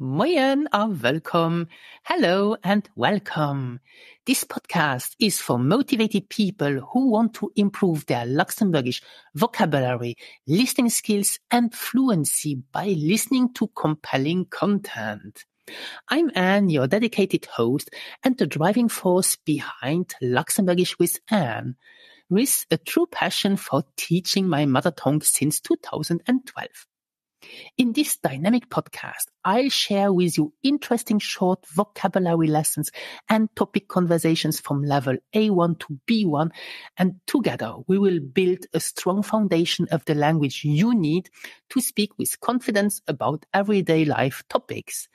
Moyen are welcome. Hello and welcome. This podcast is for motivated people who want to improve their Luxembourgish vocabulary, listening skills and fluency by listening to compelling content. I'm Anne, your dedicated host and the driving force behind Luxembourgish with Anne, with a true passion for teaching my mother tongue since 2012. In this dynamic podcast, I'll share with you interesting short vocabulary lessons and topic conversations from level A1 to B1. And together we will build a strong foundation of the language you need to speak with confidence about everyday life topics.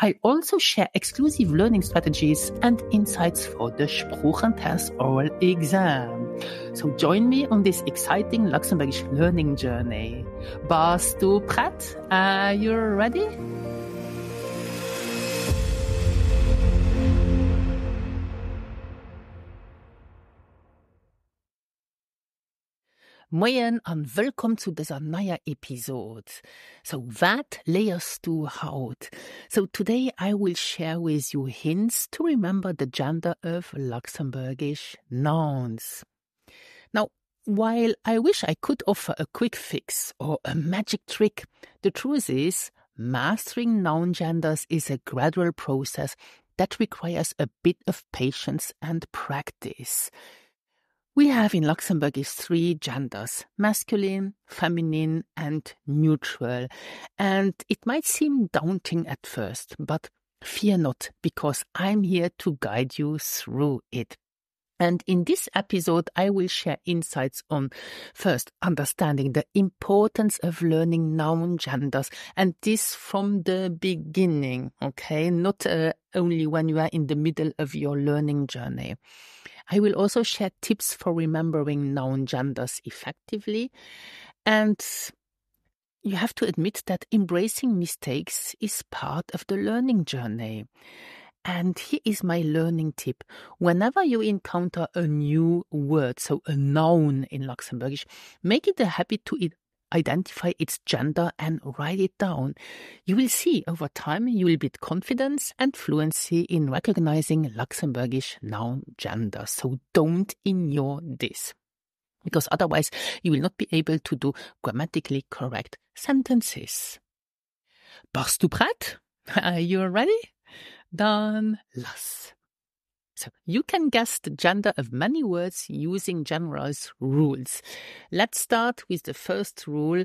I also share exclusive learning strategies and insights for the Spruchentest oral exam. So join me on this exciting Luxembourgish learning journey. Bas du prêt? that, uh, you're ready? Moin und willkommen zu dieser neuen Episode. So, what layers du haut? So, today I will share with you hints to remember the gender of Luxembourgish nouns. Now, while I wish I could offer a quick fix or a magic trick, the truth is, mastering noun genders is a gradual process that requires a bit of patience and practice. We have in Luxembourgish three genders masculine, feminine, and neutral. And it might seem daunting at first, but fear not, because I'm here to guide you through it. And in this episode, I will share insights on first, understanding the importance of learning noun genders and this from the beginning. Okay. Not uh, only when you are in the middle of your learning journey. I will also share tips for remembering noun genders effectively. And you have to admit that embracing mistakes is part of the learning journey. And here is my learning tip. Whenever you encounter a new word, so a noun in Luxembourgish, make it a habit to identify its gender and write it down. You will see over time you will build confidence and fluency in recognizing Luxembourgish noun gender. So don't ignore this. Because otherwise you will not be able to do grammatically correct sentences. Bist du bereit? Are you ready? Dan Los. So you can guess the gender of many words using generalized rules. Let's start with the first rule.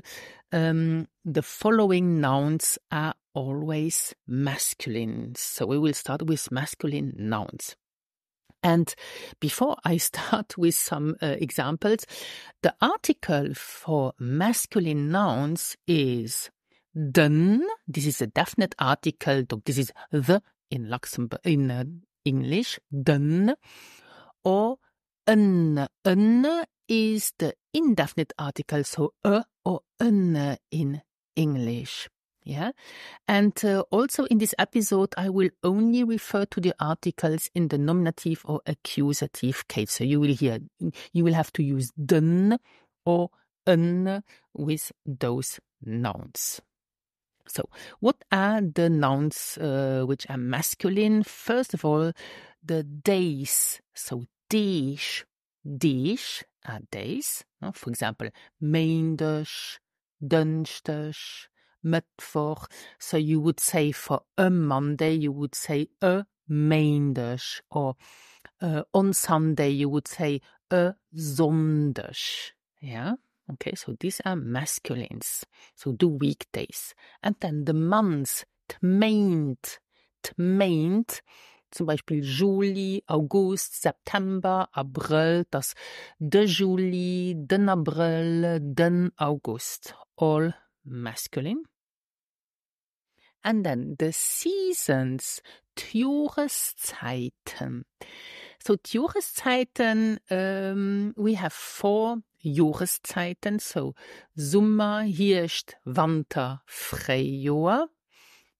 Um, the following nouns are always masculine. So we will start with masculine nouns. And before I start with some uh, examples, the article for masculine nouns is den. This is a definite article. This is the in, in uh, English, den or an. An is the indefinite article, so a or an in English. Yeah. And uh, also in this episode, I will only refer to the articles in the nominative or accusative case. So you will hear, you will have to use den or an with those nouns. So, what are the nouns uh, which are masculine? First of all, the days. So, dich, dich are days. For example, maandag, dinsdag, mittwoch. So, you would say for a Monday, you would say a maandag, or uh, on Sunday, you would say a zondag. Yeah. Okay, so these are masculines, so the weekdays. And then the months, tmaint, tmaint, zum Beispiel Juli, August, September, April, das de Juli, den April, den August, all masculine. And then the seasons, die So die um, we have four Jahreszeiten, so Sommer, Hirscht, Winter, Frühjahr.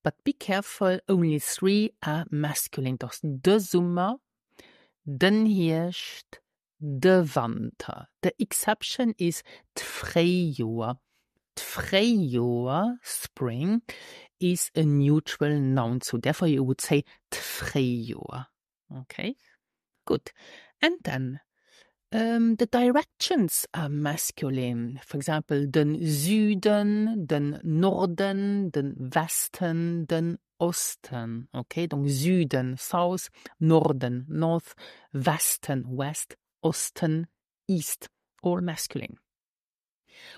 But be careful, only three are masculine. Das de Summer, den Hirscht, de Winter. The exception is Frühjahr. Frühjahr, spring, is a neutral noun, so therefore you would say Frühjahr. Okay? Good. And then um, the directions are masculine. For example, den Süden, den Norden, den Westen, den Osten. Okay, donc Süden, South, Norden, North, Westen, West, Osten, East, all masculine.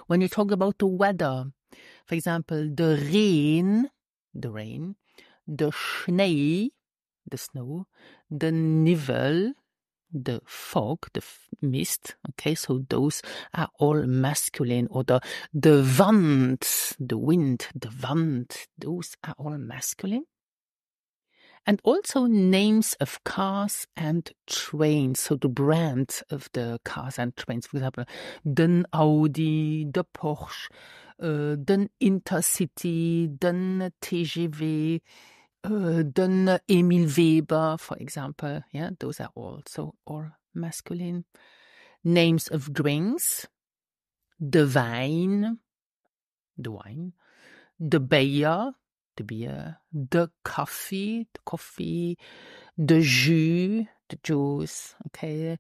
When you talk about the weather, for example, the rain, the rain, the Schnee, the snow, the Nivel, the fog, the mist. Okay, so those are all masculine, or the the wind, the wind, the wand, Those are all masculine. And also names of cars and trains. So the brand of the cars and trains, for example, den Audi, the Porsche, uh, den Intercity, den TGV. Euh, Donna Emil Weber, for example. Yeah, those are also all masculine names of drinks. The wine, the wine, the beer, the beer, the coffee, the coffee, the jus, the juice. Okay.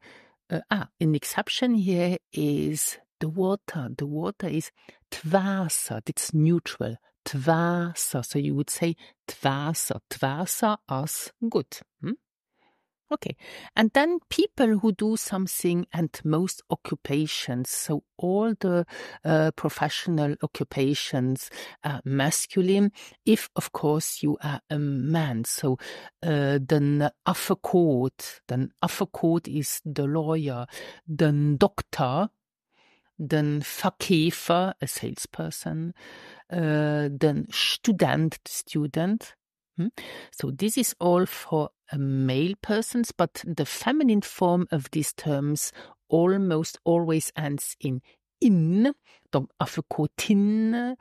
Uh, ah, an exception here is the water. The water is Wasser. It's neutral tvasa. So you would say tvasa. Tvasa as good. Hmm? Okay. And then people who do something and most occupations. So all the uh, professional occupations are masculine, if of course you are a man. So uh, den Affekot, den court is the lawyer, den Doctor, den verkéfer, a salesperson, uh, then student, student. Hmm? So this is all for male persons, but the feminine form of these terms almost always ends in in, Dom Afekotin,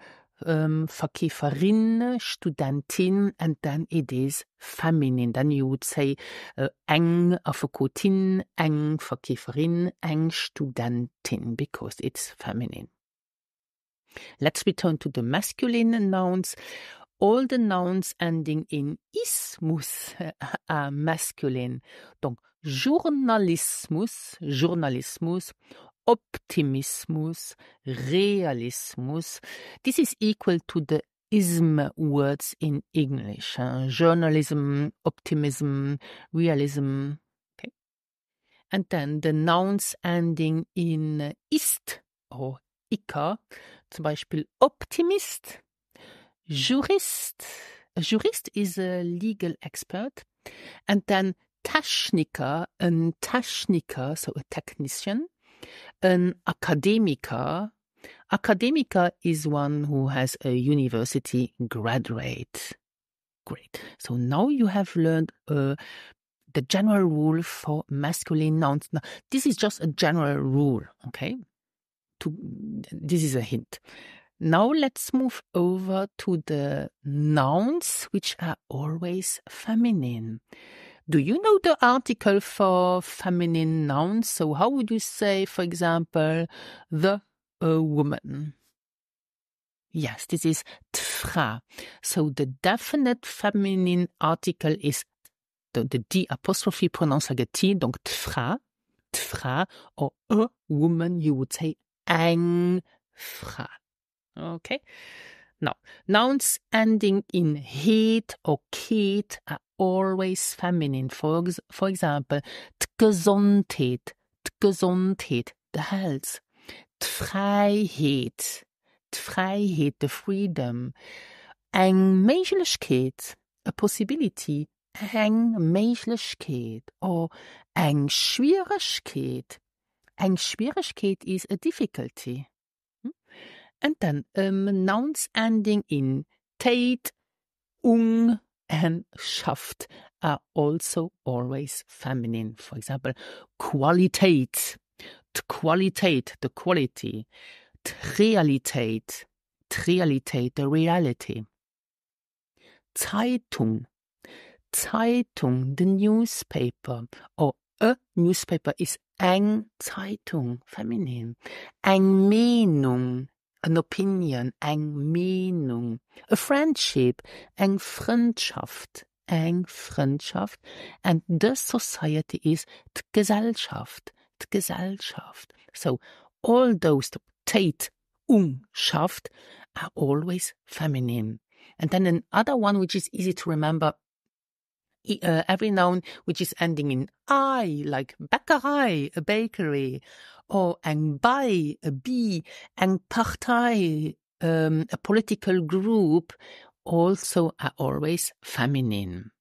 um, Fakifarin, Studentin, and then it is feminine. Then you would say uh, eng Afekotin, eng Fakifarin, eng Studentin, because it's feminine. Let's return to the masculine nouns. All the nouns ending in ismus are masculine. Donc, journalismus, journalismus, optimismus, realismus. This is equal to the ism words in English. Journalism, optimism, realism. Okay. And then the nouns ending in ist or ica zum Beispiel Optimist, Jurist. A jurist is a legal expert. And then Techniker, an Techniker, so a technician, an academica. Academica is one who has a university graduate. Great. So now you have learned uh, the general rule for masculine nouns. Now, this is just a general rule, okay? to this is a hint. Now let's move over to the nouns which are always feminine. Do you know the article for feminine nouns? So how would you say, for example, the a woman? Yes, this is tfra. So the definite feminine article is the, the d apostrophe pronounced like a t, donc tfra, tfra, or a woman, you would say eng fra okay no nouns ending in heat or heat are always feminine for for example tgesundheit tgesundheit the health tfreiheit tfreiheit the freedom eng melechkeet a possibility eng melechkeet o eng schwierigkeet Eine Schwierigkeit ist a difficulty. Hm? Und dann ähm, nouns ending in tät, Ung and ähm, Schaft are also always feminine. For example, Qualität, Qualität, the quality, Realität, Realität, the reality. Zeitung, Zeitung, the newspaper, or oh, a newspaper is eng Zeitung feminin, eng Menung, an Opinion, eng Menung, a friendship, eng Freundschaft, eng Freundschaft, and the society is t Gesellschaft, T Gesellschaft. So all those Tate um Schaft are always feminine. And then another one which is easy to remember uh, every noun which is ending in i, like Bäckerei, a bakery, or ein bei, a bee, ein partai, um, a political group, also are always feminine.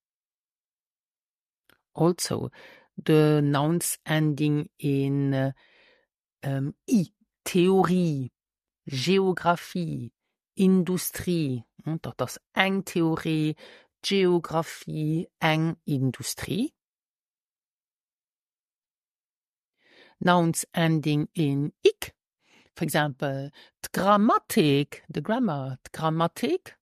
Also, the nouns ending in uh, um, i, Theorie, Geographie, Industrie, hmm, das Eng-Theorie, Geographie en industrie. Nouns ending in ik, for example, grammatik, the grammar, grammatik,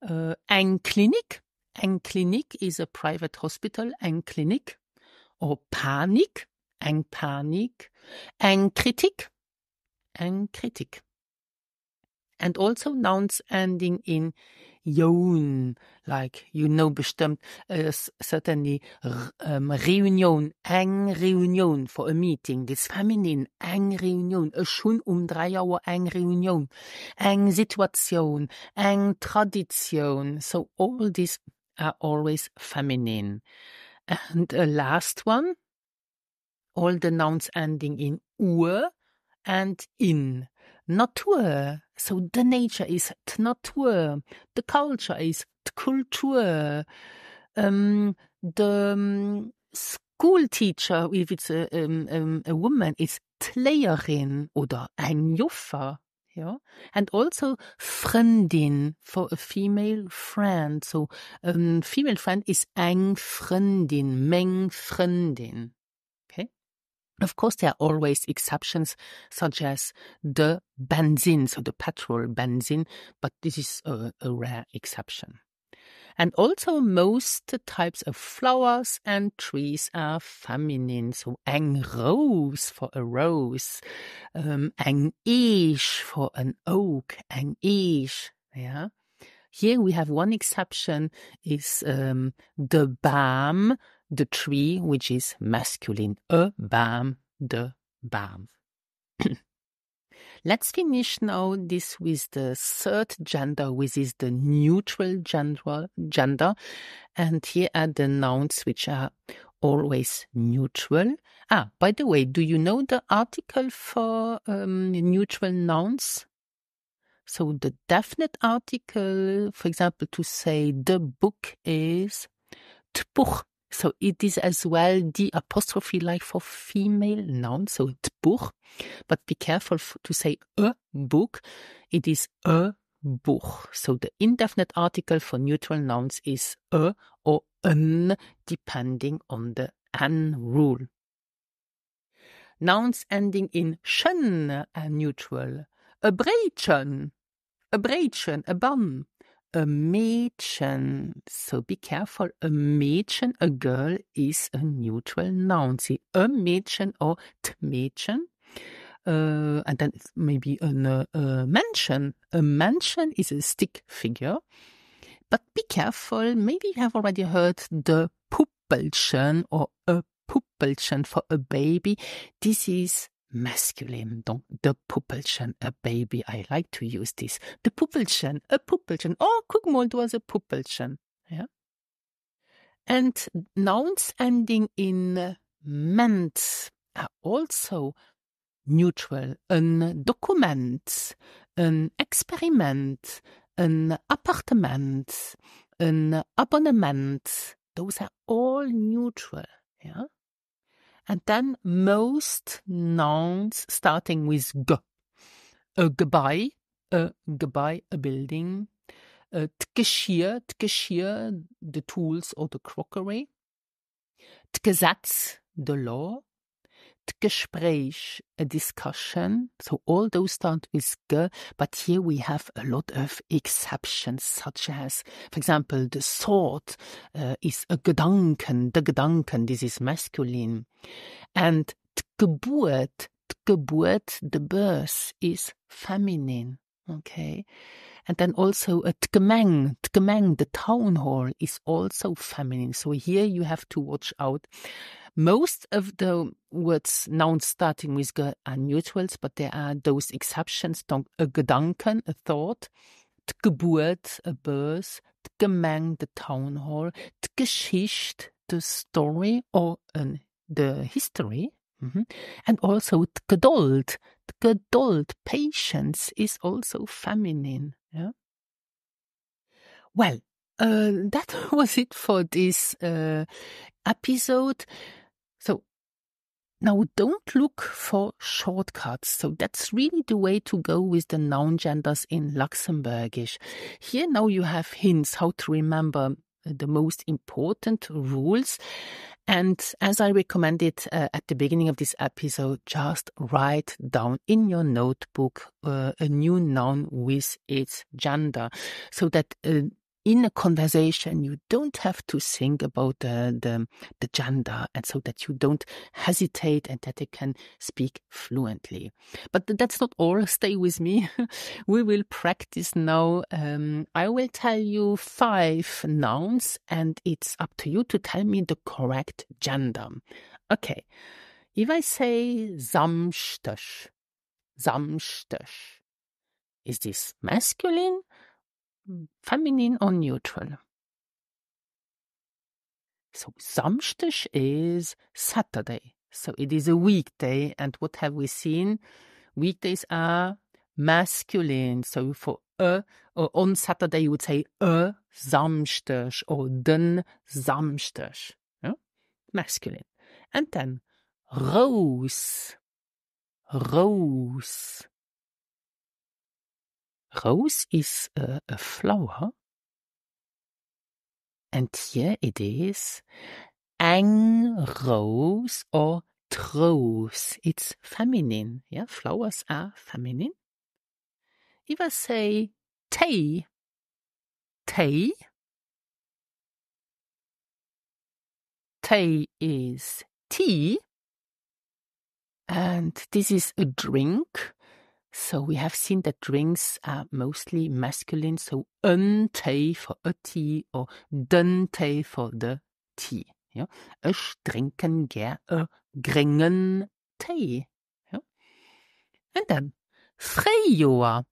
uh, en clinic, en clinic is a private hospital, en clinic, or panic, en panic, en Kritik, en Kritik. And also nouns ending in Joun, like you know bestimmt uh, eh, certainly um, Reunion, eng Reunion for a meeting. This feminine eng Reunion, a schon um drei Uhr eng Reunion, eng Situation, eng Tradition. So all these are always feminine. And last one, all the nouns ending in ur and in Natur. So the nature is Natur. The culture is Kultur. Um, the um, school teacher, if it's a, um, um a woman, is Lehrerin oder ein Juffer. Yeah. And also Freundin for a female friend. So um, female friend is ein Freundin, Meng Freundin. Of course, there are always exceptions, such as the benzene, so the petrol benzene, but this is a, a rare exception. And also, most types of flowers and trees are feminine. So, eng rose for a rose, um, eng ish for an oak, eng ish. Yeah. Here we have one exception is um, the balm the tree, which is masculine. A bam, the bam. Let's finish now this with the third gender, which is the neutral gender, gender. And here are the nouns which are always neutral. Ah, by the way, do you know the article for um, neutral nouns? So the definite article, for example, to say the book is Tpuch so it is as well the apostrophe like for female noun, so het boek. But be careful to say a book. It is a book. So the indefinite article for neutral nouns is a or an, depending on the an rule. Nouns ending in chen are neutral. a abrasion, a bun a Mädchen. So be careful. A Mädchen, a girl is a neutral noun. See, a Mädchen or t Mädchen. Uh, and then maybe an, uh, a mansion. A mansion is a stick figure. But be careful. Maybe you have already heard the Puppelchen or a Puppelchen for a baby. This is masculine, donc the Puppelchen, a baby. I like to use this. The Puppelchen, a Puppelchen. Oh, Kugmold was a Puppelchen. Yeah. And nouns ending in ment are also neutral. An document, an experiment, an apartment, an abonnement. Those are all neutral. Yeah and then most nouns starting with g. A goodbye, a goodbye, a building. a tkeshir, tkeshir, the tools or the crockery. tkesatz, the law. Gespräch, a discussion. So all those start with g, but here we have a lot of exceptions, such as, for example, the thought uh, is a Gedanken, the Gedanken, this is masculine. And Geburt, Geburt, the birth is feminine. Okay. And then also a uh, Tkemeng, Tkemeng, the town hall is also feminine. So here you have to watch out. Most of the words, nouns starting with g are neutrals, but there are those exceptions. A Gedanken, a thought. Geburt, a birth. Gemeng, the town hall. Geschichte, the story or an, uh, the history. Mm-hmm. And also geduld, geduld, patience is also feminine. Yeah? Well, uh, that was it for this uh, episode. So now don't look for shortcuts. So that's really the way to go with the noun genders in Luxembourgish. Here now you have hints how to remember the most important rules. And as I recommended uh, at the beginning of this episode, just write down in your notebook uh, a new noun with its gender so that uh, in a conversation, you don't have to think about the, the, the, gender and so that you don't hesitate and that you can speak fluently. But that's not all. Stay with me. we will practice now. Um, I will tell you five nouns and it's up to you to tell me the correct gender. Okay. If I say samstash, samstash, is this masculine feminine or neutral. So Samstisch is Saturday. So it is a weekday. And what have we seen? Weekdays are masculine. So for a, or on Saturday, you would say a Samstisch or den Samstisch. Yeah? Masculine. And then Rose. Rose. Rose is a, a flower. And here it is ang rose or trose. It's feminine. Yeah, flowers are feminine. If I say tay, tay, tay is tea, and this is a drink. So we have seen that drinks are mostly masculine, so un for a tea or den-tee for the tea. Ja? Ich trinken gern a gringen Tee. And then, Freijoa.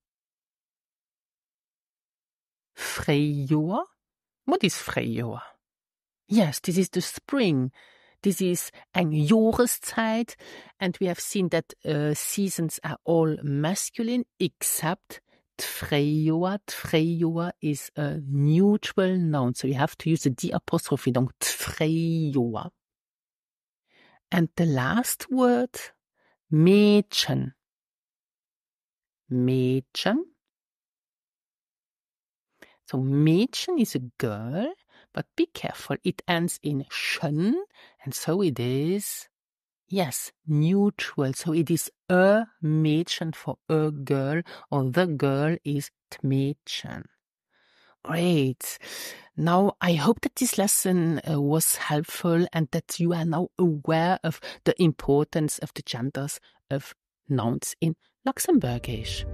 Freijoa? What is Freijoa? Yes, this is the spring. This is ein Jahreszeit, and we have seen that uh, seasons are all masculine except Tfrejoa. Tfrejoa is a neutral noun, so you have to use the D apostrophe, not Tfrejoa. And the last word, Mädchen. Mädchen. So Mädchen is a girl but be careful, it ends in shen, and so it is, yes, neutral. So it is a Mädchen for a girl, or the girl is Mädchen. Great. Now, I hope that this lesson uh, was helpful and that you are now aware of the importance of the genders of nouns in Luxembourgish.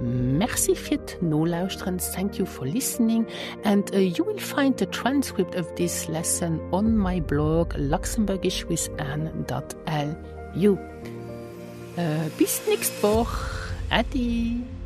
Merci fit no luisterend. Thank you for listening. And uh, you will find the transcript of this lesson on my blog luxembourgishwithanne.lu. Uh, bis nächste Woche. Adi.